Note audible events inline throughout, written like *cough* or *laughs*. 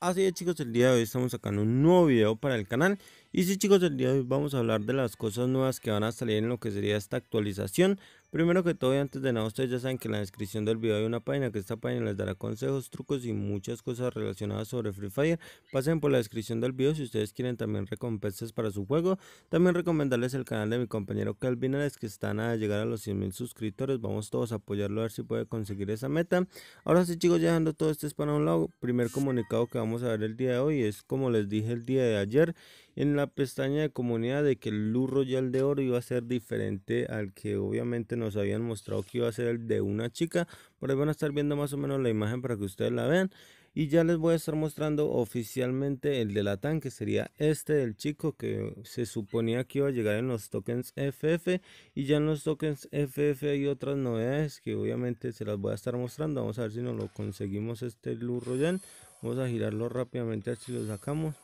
Así es chicos, el día de hoy estamos sacando un nuevo video para el canal Y sí chicos, el día de hoy vamos a hablar de las cosas nuevas que van a salir en lo que sería esta actualización Primero que todo y antes de nada, ustedes ya saben que en la descripción del video hay una página que esta página les dará consejos, trucos y muchas cosas relacionadas sobre Free Fire. Pasen por la descripción del video si ustedes quieren también recompensas para su juego. También recomendarles el canal de mi compañero Calvin que están a llegar a los 100.000 suscriptores. Vamos todos a apoyarlo a ver si puede conseguir esa meta. Ahora sí chicos, ya dejando todo esto es para un lado, primer comunicado que vamos a ver el día de hoy es como les dije el día de ayer en la pestaña de comunidad de que el Luz Royal de Oro iba a ser diferente al que obviamente nos habían mostrado que iba a ser el de una chica. Por ahí van a estar viendo más o menos la imagen para que ustedes la vean. Y ya les voy a estar mostrando oficialmente el de la TAN, que sería este del chico que se suponía que iba a llegar en los tokens FF. Y ya en los tokens FF hay otras novedades que obviamente se las voy a estar mostrando. Vamos a ver si nos lo conseguimos este Luz Royal. Vamos a girarlo rápidamente a si lo sacamos.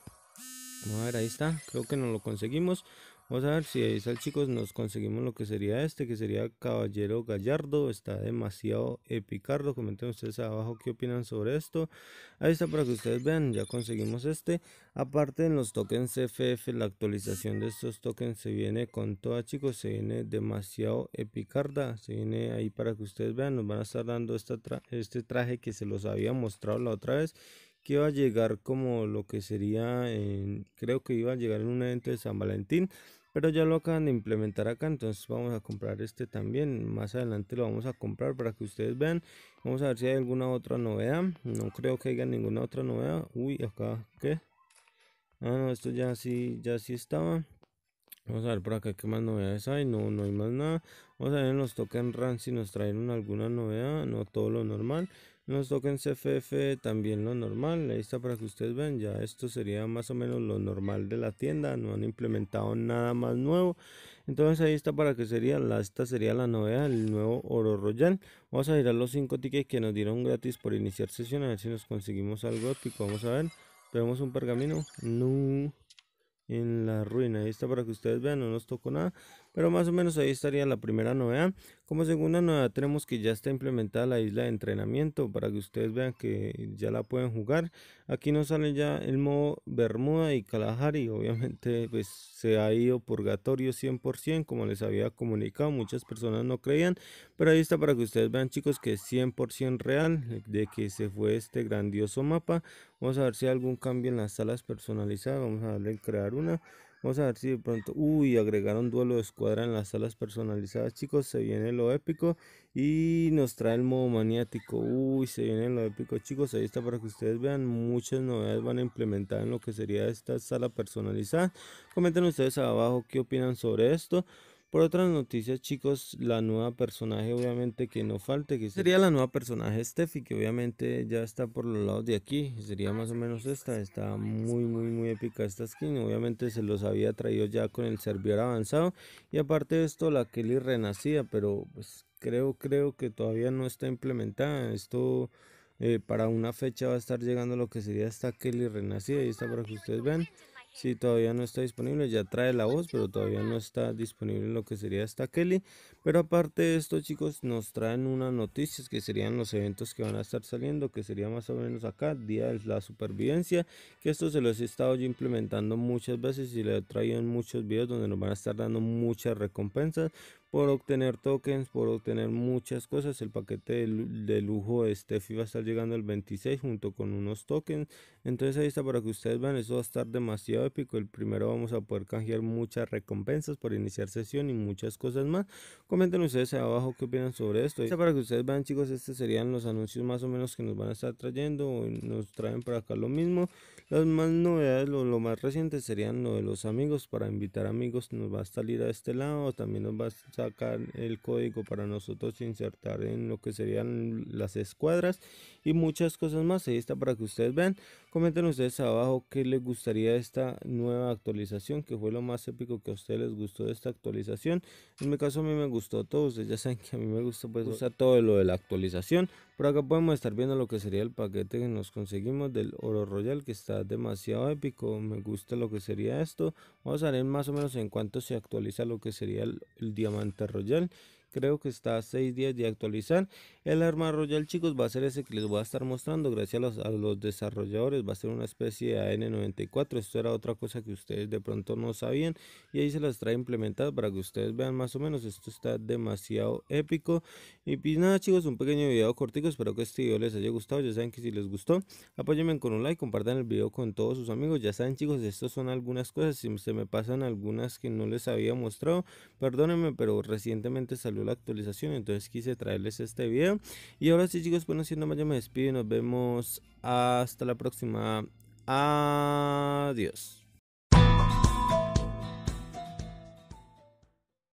A ver, ahí está. Creo que nos lo conseguimos. Vamos a ver si ahí está, chicos. Nos conseguimos lo que sería este, que sería Caballero Gallardo. Está demasiado epicardo. Comenten ustedes abajo qué opinan sobre esto. Ahí está para que ustedes vean. Ya conseguimos este. Aparte, en los tokens CFF, la actualización de estos tokens se viene con toda, chicos. Se viene demasiado epicarda. Se viene ahí para que ustedes vean. Nos van a estar dando esta este traje que se los había mostrado la otra vez que iba a llegar como lo que sería, creo que iba a llegar en un evento de San Valentín, pero ya lo acaban de implementar acá, entonces vamos a comprar este también, más adelante lo vamos a comprar para que ustedes vean, vamos a ver si hay alguna otra novedad, no creo que haya ninguna otra novedad, uy, acá, ¿qué? Ah, no, esto ya sí, ya sí estaba, Vamos a ver por acá qué más novedades hay. No, no hay más nada. Vamos a ver, nos los en RAN si nos traen alguna novedad. No todo lo normal. Nos toca en CFF también lo normal. Ahí está para que ustedes vean. Ya esto sería más o menos lo normal de la tienda. No han implementado nada más nuevo. Entonces ahí está para que sería. La, esta sería la novedad. El nuevo Oro Royal. Vamos a a los 5 tickets que nos dieron gratis por iniciar sesión. A ver si nos conseguimos algo épico. Vamos a ver. Tenemos un pergamino. No. En la ruina. Ahí está para que ustedes vean. No nos tocó nada. Pero más o menos ahí estaría la primera novedad. Como segunda novedad tenemos que ya está implementada la isla de entrenamiento para que ustedes vean que ya la pueden jugar. Aquí nos sale ya el modo Bermuda y Kalahari. *laughs* Obviamente pues se ha ido purgatorio 100% como les había comunicado. Muchas personas no creían. Pero ahí está para que ustedes vean chicos que es 100% real de que se fue este grandioso mapa. Vamos a ver si hay algún cambio en las salas personalizadas. Vamos a darle crear una. Vamos a ver si de pronto, uy, agregaron duelo de escuadra en las salas personalizadas, chicos, se viene lo épico y nos trae el modo maniático, uy, se viene lo épico, chicos, ahí está para que ustedes vean, muchas novedades van a implementar en lo que sería esta sala personalizada. Comenten ustedes abajo qué opinan sobre esto. Por otras noticias, chicos, la nueva personaje, obviamente que no falte, que sería la nueva personaje Steffi, que obviamente ya está por los lados de aquí. Sería más o menos esta. Está muy, muy, muy épica esta skin. Obviamente se los había traído ya con el servidor avanzado. Y aparte de esto, la Kelly renacida, pero pues creo, creo que todavía no está implementada. Esto. Eh, para una fecha va a estar llegando lo que sería esta Kelly renacida y está para que ustedes vean Sí, todavía no está disponible, ya trae la voz, pero todavía no está disponible lo que sería esta Kelly. Pero aparte de esto, chicos, nos traen unas noticias que serían los eventos que van a estar saliendo, que sería más o menos acá, Día de la Supervivencia, que esto se los he estado yo implementando muchas veces y le he traído en muchos videos donde nos van a estar dando muchas recompensas por obtener tokens, por obtener muchas cosas. El paquete de, lujo este Steffi va a estar llegando el 26 junto con unos tokens. Entonces ahí está para que ustedes vean, eso va a estar demasiado épico. El primero vamos a poder canjear muchas recompensas por iniciar sesión y muchas cosas más. Comenten ustedes abajo qué opinan sobre esto. ya para que ustedes vean chicos, estos serían los anuncios más o menos que nos van a estar trayendo. Nos traen para acá lo mismo. Las más novedades, lo, lo más reciente serían lo de los amigos. Para invitar amigos nos va a salir a este lado. También nos va a estar acá el código para nosotros insertar en lo que serían las escuadras y muchas cosas más. Ahí está para que ustedes vean. Comenten ustedes abajo qué les gustaría esta nueva actualización, que fue lo más épico que a ustedes les gustó de esta actualización. En mi caso a mí me gustó todo, ustedes ya saben que a mí me gusta pues, pues todo lo de la actualización. pero acá podemos estar viendo lo que sería el paquete que nos conseguimos del oro royal que está demasiado épico. Me gusta lo que sería esto. Vamos a ver más o menos en cuánto se actualiza lo que sería el diamante Battle creo que está a 6 días de actualizar. El arma royal chicos va a ser ese que les voy a estar mostrando gracias a los, desarrolladores. Va a ser una especie de AN94. Esto era otra cosa que ustedes de pronto no sabían. Y ahí se las trae implementadas para que ustedes vean más o menos. Esto está demasiado épico. Y pues nada chicos, un pequeño video cortico. Espero que este video les haya gustado. Ya saben que si les gustó, apóyenme con un like, compartan el video con todos sus amigos. Ya saben chicos, estas son algunas cosas. Si se me pasan algunas que no les había mostrado, perdónenme, pero recientemente salió la actualización. Entonces quise traerles este video. Y ahora sí chicos, bueno, siendo más yo me despido y nos vemos hasta la próxima. Adiós.